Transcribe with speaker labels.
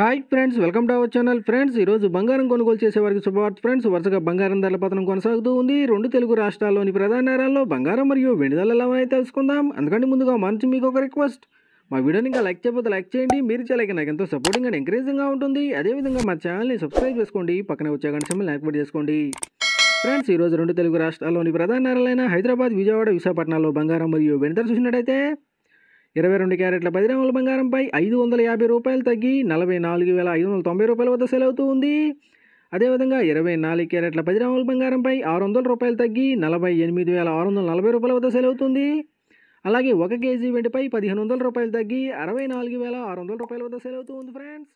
Speaker 1: hi friends welcome to our channel friends ఈరోజు బంగారం కొనుగోలు చేసేవారికి శుభవార్త ఫ్రెండ్స్ వరుసగా బంగారం ధరల పతనం కొనసాగుతూ ఉంది రెండు తెలుగు రాష్ట్రాల్లోని ప్రధాన నగరాల్లో బంగారం మరియు వెండి ధరలు ఎలా తెలుసుకుందాం అందుకంటే ముందుగా మంచి మీకు ఒక రిక్వెస్ట్ మా వీడియోని ఇంకా లైక్ చేయకపోతే లైక్ చేయండి మీరు చేయలేక నాకు ఎంతో సపోర్టింగ్ అండ్ ఎంకరేజింగ్గా ఉంటుంది అదేవిధంగా మా ఛానల్ని సబ్స్క్రైబ్ చేసుకోండి పక్కనే వచ్చే గంట సమయం యాక్టివేట్ చేసుకోండి ఫ్రెండ్స్ ఈరోజు రెండు తెలుగు రాష్ట్రాల్లోని ప్రధాన నగరాలైన హైదరాబాద్ విజయవాడ విశాఖపట్నంలో బంగారం మరియు వెండి ధర చూసినట్టయితే ఇరవై రెండు క్యారెట్ల పది గ్రాముల బంగారంపై ఐదు వందల యాభై రూపాయలు తగ్గి నలభై నాలుగు వేల ఐదు వందల తొంభై రూపాయల వద్ద సెల్ అవుతూ ఉంది అదేవిధంగా ఇరవై నాలుగు క్యారెట్ల పది గ్రాముల బంగారంపై ఆరు వందల రూపాయలు తగ్గి నలభై ఎనిమిది వేల ఆరు వందల నలభై రూపాయల వద్ద సెల్ అవుతుంది అలాగే ఒక కేజీ వెండిపై పదిహేను వందల రూపాయలు తగ్గి అరవై నాలుగు వేల ఆరు వందల రూపాయల వద్ద సెల్ అవుతూ ఉంది ఫ్రెండ్స్